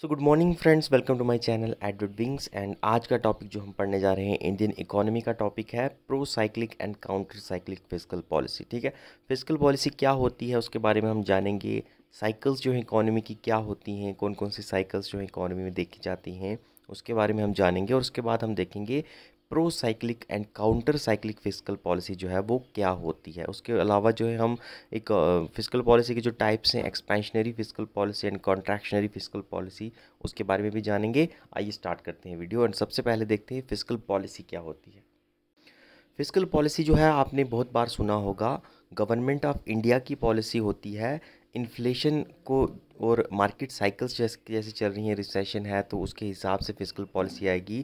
so good morning friends welcome to my channel Edward wings and आज का topic जो हम पढ़ने जा रहे हैं इंडियन इकोनॉमी का टॉपिक है pro cyclic and counter cyclic physical policy ठीक है फिजिकल पॉलिसी क्या होती है उसके बारे में हम जानेंगे साइकिल्स जो है इकोनॉमी की क्या होती हैं कौन कौन सी साइकिल्स जो है इकोनॉमी में देखी जाती हैं उसके बारे में हम जानेंगे और उसके बाद हम देखेंगे pro cyclic and counter cyclic physical policy जो है वो क्या होती है उसके अलावा जो है हम एक फिजिकल पॉलिसी के जो टाइप्स हैं expansionary physical policy and contractionary physical policy उसके बारे में भी जानेंगे आइए स्टार्ट करते हैं वीडियो एंड सबसे पहले देखते हैं फिजिकल पॉलिसी क्या होती है फिजिकल पॉलिसी जो है आपने बहुत बार सुना होगा गवर्नमेंट ऑफ इंडिया की पॉलिसी होती है इन्फ्लेशन को और मार्केट साइकिल्स जैसे जैसे चल रही हैं रिसेशन है तो उसके हिसाब से फिजिकल पॉलिसी आएगी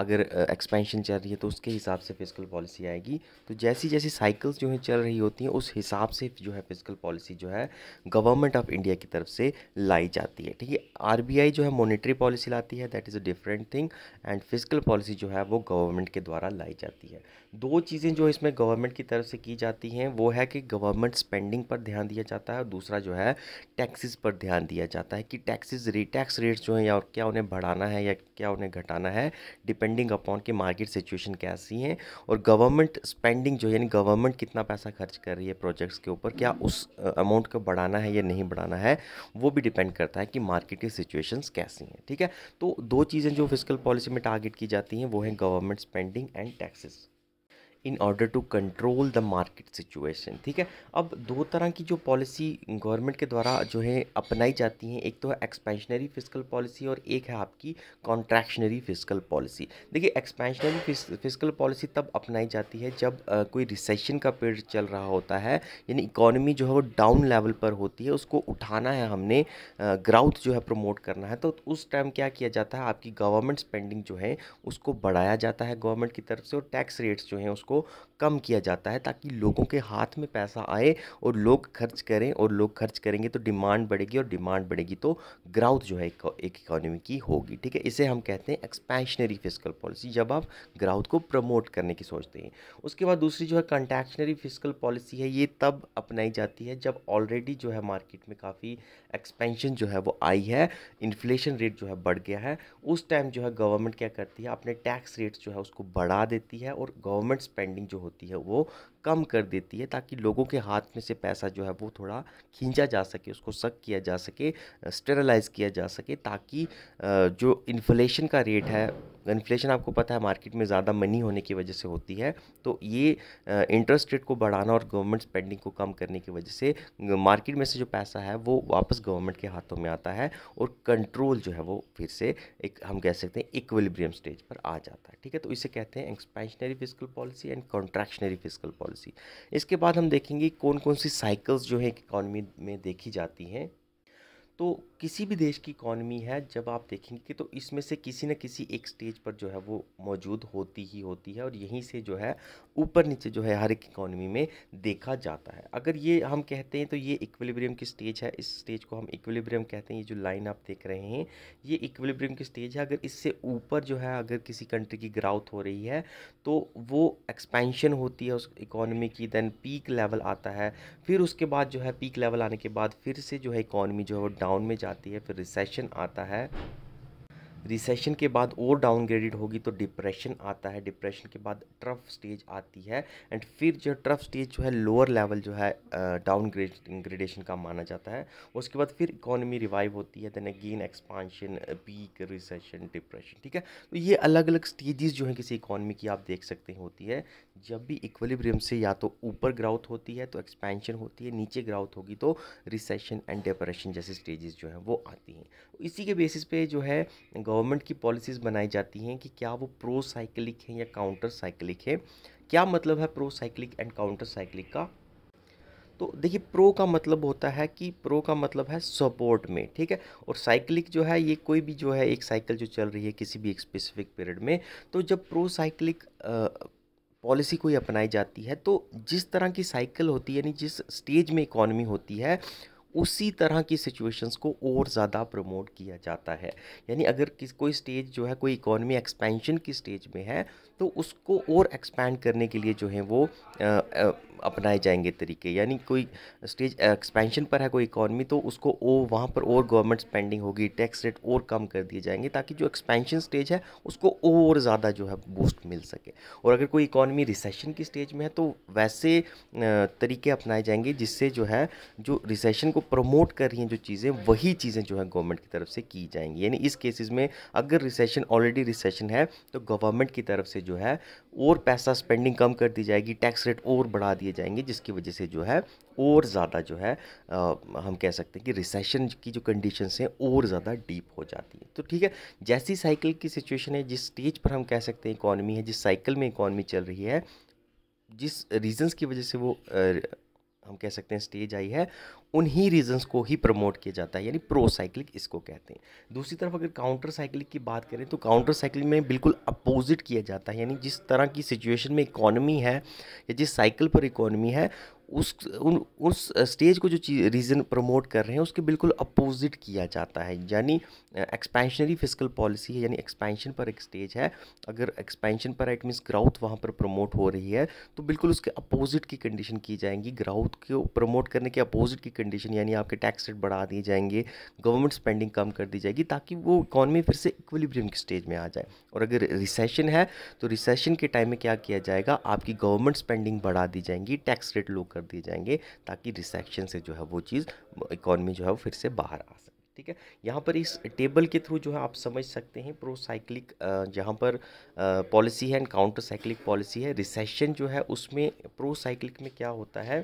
अगर एक्सपेंशन चल रही है तो उसके हिसाब से फिजिकल पॉलिसी आएगी तो जैसी जैसी साइकिल्स जो हैं चल रही होती हैं उस हिसाब से जो है फिजिकल पॉलिसी जो है गवर्नमेंट ऑफ इंडिया की तरफ से लाई जाती है ठीक है आर जो है मोनिट्री पॉलिसी लाती है that is a different thing and physical policy जो है वो गवर्नमेंट के द्वारा लाई जाती है दो चीज़ें जो इसमें गवर्नमेंट की तरफ से की जाती हैं वो है कि गवर्नमेंट स्पेंडिंग पर ध्यान दिया जाता है और दूसरा जो है टैक्सेस पर पर ध्यान दिया जाता है कि टैक्सेस रेट रेट्स जो हैं या क्या उन्हें बढ़ाना है या क्या उन्हें घटाना है डिपेंडिंग अपॉन कि मार्केट सिचुएशन कैसी है और गवर्नमेंट स्पेंडिंग जो है यानी गवर्नमेंट कितना पैसा खर्च कर रही है प्रोजेक्ट्स के ऊपर क्या उस अमाउंट को बढ़ाना है या नहीं बढ़ाना है वो भी डिपेंड करता है कि मार्केट की सिचुएशन कैसी हैं ठीक है तो दो चीज़ें जो फिजिकल पॉलिसी में टारगेट की जाती हैं वो हैं government spending and taxes in order to control the market situation ठीक है अब दो तरह की जो पॉलिसी गवर्नमेंट के द्वारा जो है अपनाई जाती हैं एक तो है एक्सपेंशनरी फिजिकल पॉलिसी और एक है आपकी कॉन्ट्रैक्शनरी फिजिकल पॉलिसी देखिए एक्सपेंशनरी फिजिकल पॉलिसी तब अपनाई जाती है जब आ, कोई रिसेशन का पीरियड चल रहा होता है यानी इकोनॉमी जो है वो डाउन लेवल पर होती है उसको उठाना है हमने ग्राउथ जो है प्रमोट करना है तो उस टाइम क्या किया जाता है आपकी गवर्नमेंट स्पेंडिंग जो है उसको बढ़ाया जाता है गवर्नमेंट की तरफ से और टैक्स रेट्स जो हैं उसको को कम किया जाता है ताकि लोगों के हाथ में पैसा आए और लोग खर्च करें और लोग खर्च करेंगे तो डिमांड बढ़ेगी और डिमांड बढ़ेगी तो ग्राउथ जो है एक इकोनॉमी की होगी ठीक है इसे हम कहते हैं एक्सपेंशनरी फिजिकल पॉलिसी जब आप ग्राउथ को प्रमोट करने की सोचते हैं उसके बाद दूसरी जो है कंटैक्शनरी फिजिकल पॉलिसी है ये तब अपनाई जाती है जब ऑलरेडी जो है मार्केट में काफ़ी एक्सपेंशन जो है वो आई है इन्फ्लेशन रेट जो है बढ़ गया है उस टाइम जो है गवर्नमेंट क्या करती है अपने टैक्स रेट्स जो है उसको बढ़ा देती है और गवर्नमेंट्स पेंडिंग जो होती है वो कम कर देती है ताकि लोगों के हाथ में से पैसा जो है वो थोड़ा खींचा जा सके उसको सक किया जा सके स्टेरलाइज किया जा सके ताकि जो इन्फ्लेशन का रेट है इन्फ्लेशन आपको पता है मार्केट में ज़्यादा मनी होने की वजह से होती है तो ये इंटरेस्ट रेट को बढ़ाना और गवर्नमेंट स्पेंडिंग को कम करने की वजह से मार्केट में से जो पैसा है वो वापस गवर्नमेंट के हाथों में आता है और कंट्रोल जो है वो फिर से एक हम कह सकते हैं इक्विलिब्रियम स्टेज पर आ जाता है ठीक है तो इसे कहते हैं expansionary physical policy and contractionary physical policy policy इसके बाद हम देखेंगे कौन कौन सी साइकिल्स जो है इकॉनमी में देखी जाती हैं तो किसी भी देश की इकॉनमी है जब आप देखेंगे कि तो इसमें से किसी न किसी एक स्टेज पर जो है वो मौजूद होती ही होती है और यहीं से जो है ऊपर नीचे जो है हर एक इकॉनमी में देखा जाता है अगर ये हम कहते हैं तो ये इक्विलिब्रियम की स्टेज है इस स्टेज को हम इक्विलिब्रियम कहते हैं ये जो लाइन आप देख रहे हैं ये इक्विलिब्रियम की स्टेज है अगर इससे ऊपर जो है अगर किसी कंट्री की ग्राउथ हो रही है तो वो एक्सपेंशन होती है उस इकॉनमी की देन पीक लेवल आता है फिर उसके बाद जो है पीक लेवल आने के बाद फिर से जो है इकॉनमी जो है वो डाउन डाउन में जाती है फिर रिसेशन आता है रिसेशन के बाद और डाउनग्रेडेड होगी तो डिप्रेशन आता है डिप्रेशन के बाद ट्रफ स्टेज आती है एंड फिर जो ट्रफ स्टेज जो है लोअर लेवल जो है डाउन ग्रेडेशन का माना जाता है उसके बाद फिर इकोनॉमी रिवाइव होती है then again expansion peak recession depression ठीक है तो ये अलग अलग स्टेजेस जो हैं किसी इकोनॉमी की आप देख सकते हैं होती है जब भी इक्वलिब्रियम से या तो ऊपर ग्राउथ होती है तो एक्सपेंशन होती है नीचे ग्राउथ होगी तो रिसेशन एंड डिप्रेशन जैसे स्टेजेस जो हैं वो आती हैं तो इसी के बेसिस पे जो है गवर्नमेंट की पॉलिसीज़ बनाई जाती हैं कि क्या वो प्रो साइक्लिक हैं या काउंटर साइक्लिक है क्या मतलब है pro cyclic and counter cyclic का तो देखिए प्रो का मतलब होता है कि प्रो का मतलब है सपोर्ट में ठीक है और साइक्लिक जो है ये कोई भी जो है एक साइकिल जो चल रही है किसी भी एक स्पेसिफिक पीरियड में तो जब प्रो साइक्लिक पॉलिसी कोई अपनाई जाती है तो जिस तरह की साइकिल होती है यानी जिस स्टेज में इकॉनमी होती है उसी तरह की सिचुएशंस को और ज़्यादा प्रमोट किया जाता है यानी अगर किस कोई स्टेज जो है कोई इकोनॉमी एक्सपेंशन की स्टेज में है तो उसको और एक्सपैंड करने के लिए जो है वो अपनाए जाएंगे तरीके यानी कोई स्टेज एक्सपेंशन पर है कोई इकोनॉमी तो उसको ओ वहाँ पर और गवर्नमेंट स्पेंडिंग होगी टैक्स रेट और कम कर दिए जाएंगे ताकि जो एक्सपेंशन स्टेज है उसको और ज़्यादा जो है बूस्ट मिल सके और अगर कोई इकोनॉमी रिसेशन की स्टेज में है तो वैसे तरीके अपनाए जाएंगे जिससे जो है जो रिसेशन को को प्रमोट कर रही हैं जो चीज़ें वही चीज़ें जो है गवर्नमेंट की तरफ से की जाएंगी यानी इस केसेस में अगर रिसेशन ऑलरेडी रिसेशन है तो गवर्नमेंट की तरफ से जो है और पैसा स्पेंडिंग कम कर दी जाएगी टैक्स रेट और बढ़ा दिए जाएंगे जिसकी वजह से जो है और ज़्यादा जो है आ, हम कह सकते हैं कि रिसेशन की जो कंडीशंस हैं और ज़्यादा डीप हो जाती है तो ठीक है जैसी साइकिल की सिचुएशन है जिस स्टेज पर हम कह सकते हैं इकॉनमी है जिस साइकिल में इकॉनमी चल रही है जिस रीजंस की वजह से वो हम कह सकते हैं स्टेज आई है उन्हीं रीजंस को ही प्रमोट किया जाता है यानी प्रो साइक्लिक इसको कहते हैं दूसरी तरफ अगर काउंटर साइक्लिक की बात करें तो काउंटर साइक्लिक में बिल्कुल अपोजिट किया जाता है यानी जिस तरह की सिचुएशन में इकोनॉमी है या जिस साइकिल पर इकोनॉमी है उस उन उस स्टेज को जो चीज रीज़न प्रमोट कर रहे हैं उसके बिल्कुल अपोजिट किया जाता है यानी एक्सपेंशनरी फिजिकल पॉलिसी है यानी एक्सपेंशन पर एक स्टेज है अगर एक्सपेंशन पर इट मीन्स ग्राउथ वहाँ पर प्रमोट हो रही है तो बिल्कुल उसके अपोजिट की कंडीशन की जाएंगी ग्राउथ को प्रमोट करने के अपोजिट की कंडीशन यानी आपके टैक्स रेट बढ़ा दिए जाएंगे गवर्नमेंट स्पेंडिंग कम कर दी जाएगी ताकि वो इकॉनमी फिर से इक्वलीब्रियम के स्टेज में आ जाए और अगर रिसेशन है तो रिसेशन के टाइम में क्या किया जाएगा आपकी गवर्नमेंट स्पेंडिंग बढ़ा दी जाएंगी टैक्स रेट लो कर कर दिए जाएंगे ताकि रिसेक्शन से जो है वो चीज़ इकॉनमी जो है वो फिर से बाहर आ सके ठीक है यहाँ पर इस टेबल के थ्रू जो है आप समझ सकते हैं प्रोसाइक्लिक जहाँ पर पॉलिसी है एंड काउंटर साइक्लिक पॉलिसी है रिसेशन जो है उसमें प्रोसाइक्लिक में क्या होता है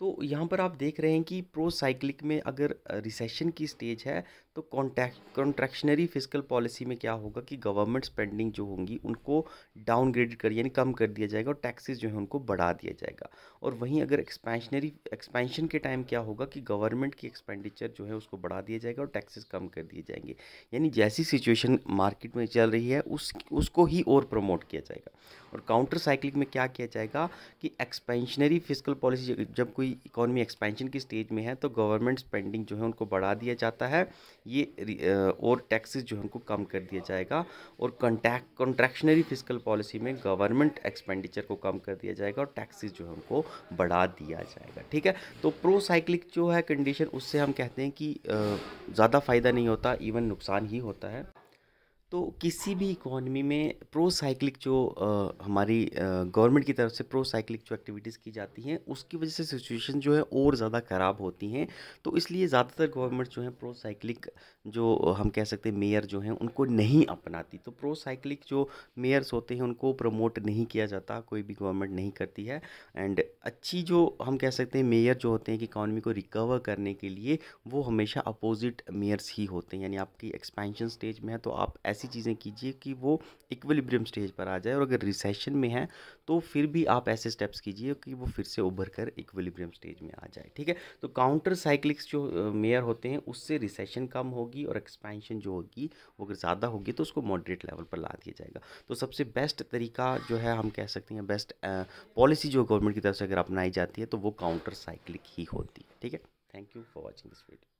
तो यहाँ पर आप देख रहे हैं कि प्रोसाइक्लिक में अगर रिसेशन की स्टेज है तो कॉन्टैक्ट कॉन्ट्रैक्शनरी फिजिकल पॉलिसी में क्या होगा कि गवर्नमेंट स्पेंडिंग जो होंगी उनको डाउनग्रेड कर यानी कम कर दिया जाएगा और टैक्सेस जो है उनको बढ़ा दिया जाएगा और वहीं अगर एक्सपेंशनरी एक्सपेंशन के टाइम क्या होगा कि गवर्नमेंट की एक्सपेंडिचर जो है उसको बढ़ा दिया जाएगा और टैक्सेस कम कर दिए जाएंगे यानी जैसी सिचुएशन मार्केट में चल रही है उस उसको ही और प्रमोट किया जाएगा और काउंटर साइक्लिक में क्या किया जाएगा कि एक्सपेंशनरी फिजिकल पॉलिसी जब कोई इकोनॉमी एक्सपेंशन की स्टेज में है तो गवर्नमेंट स्पेंडिंग जो है उनको बढ़ा दिया जाता है ये और टैक्सेस जो हमको कम कर दिया जाएगा और कंटैक्ट कॉन्ट्रैक्शनरी फिजिकल पॉलिसी में गवर्नमेंट एक्सपेंडिचर को कम कर दिया जाएगा और टैक्सेस जो हमको बढ़ा दिया जाएगा ठीक है तो प्रोसाइक्लिक जो है कंडीशन उससे हम कहते हैं कि ज़्यादा फ़ायदा नहीं होता इवन नुकसान ही होता है तो किसी भी इकोनॉमी में प्रो साइक्लिक जो आ, हमारी गवर्नमेंट की तरफ से प्रो साइक्लिक जो एक्टिविटीज़ की जाती हैं उसकी वजह से सिचुएशन जो है और ज़्यादा ख़राब होती हैं तो इसलिए ज़्यादातर गवर्नमेंट जो है प्रो साइक्लिक जो हम कह सकते हैं मेयर जो हैं उनको नहीं अपनाती तो प्रो साइक्लिक जो मेयर्स होते हैं उनको प्रमोट नहीं किया जाता कोई भी गवर्नमेंट नहीं करती है एंड अच्छी जो हम कह सकते हैं मेयर जो होते हैं कि इकॉनमी को रिकवर करने के लिए वो हमेशा अपोजिट मेयर्स ही होते हैं यानी आपकी एक्सपेंशन स्टेज में है तो आप ऐसी चीज़ें कीजिए कि वो इक्विलिब्रियम स्टेज पर आ जाए और अगर रिसेशन में है तो फिर भी आप ऐसे स्टेप्स कीजिए कि वो फिर से उभर कर इक्विलिब्रियम स्टेज में आ जाए ठीक है तो काउंटर साइक्लिक्स जो मेयर होते हैं उससे रिसेशन कम होगी और एक्सपेंशन जो होगी वो अगर ज़्यादा होगी तो उसको मॉडरेट लेवल पर ला दिया जाएगा तो सबसे बेस्ट तरीका जो है हम कह सकते हैं बेस्ट पॉलिसी जो गवर्नमेंट की तरफ से अगर अगर अपनाई जाती है तो वो काउंटर साइक्लिक ही होती है ठीक है thank you for watching this video